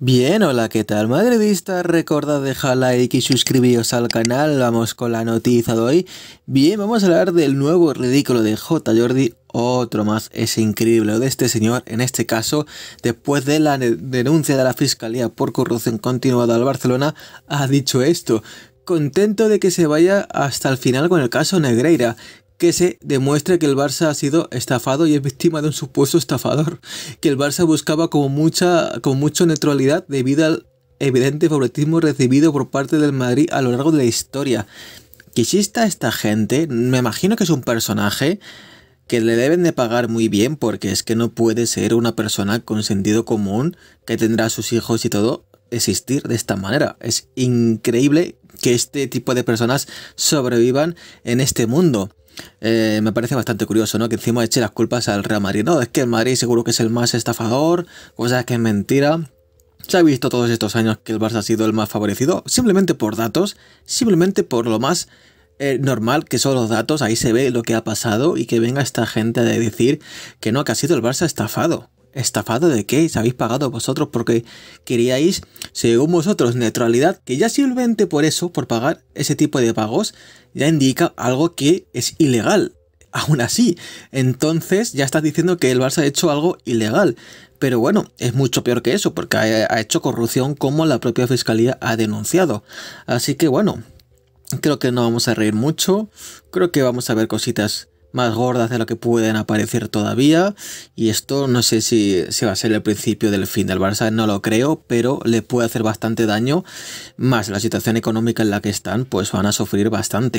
Bien, hola, ¿qué tal madridistas? Recuerda dejar like y suscribiros al canal, vamos con la noticia de hoy. Bien, vamos a hablar del nuevo ridículo de J. Jordi, otro más, es increíble, de este señor, en este caso, después de la denuncia de la Fiscalía por corrupción continuada al Barcelona, ha dicho esto, contento de que se vaya hasta el final con el caso Negreira, que se demuestre que el Barça ha sido estafado y es víctima de un supuesto estafador, que el Barça buscaba como mucha, con mucha neutralidad debido al evidente favoritismo recibido por parte del Madrid a lo largo de la historia. Que exista esta gente, me imagino que es un personaje que le deben de pagar muy bien porque es que no puede ser una persona con sentido común que tendrá a sus hijos y todo existir de esta manera. Es increíble que este tipo de personas sobrevivan en este mundo. Eh, me parece bastante curioso, ¿no? Que encima eche las culpas al Real Madrid. No, es que el Madrid seguro que es el más estafador, cosa que es mentira. Se ha visto todos estos años que el Barça ha sido el más favorecido, simplemente por datos, simplemente por lo más eh, normal que son los datos, ahí se ve lo que ha pasado y que venga esta gente a decir que no, que ha sido el Barça estafado. ¿Estafado de qué? ¿Habéis pagado vosotros porque queríais, según vosotros, neutralidad? Que ya simplemente por eso, por pagar ese tipo de pagos, ya indica algo que es ilegal. Aún así, entonces ya estás diciendo que el Barça ha hecho algo ilegal. Pero bueno, es mucho peor que eso, porque ha hecho corrupción como la propia fiscalía ha denunciado. Así que bueno, creo que no vamos a reír mucho. Creo que vamos a ver cositas más gordas de lo que pueden aparecer todavía. Y esto no sé si, si, va a ser el principio del fin del Barça, no lo creo, pero le puede hacer bastante daño, más la situación económica en la que están, pues van a sufrir bastante.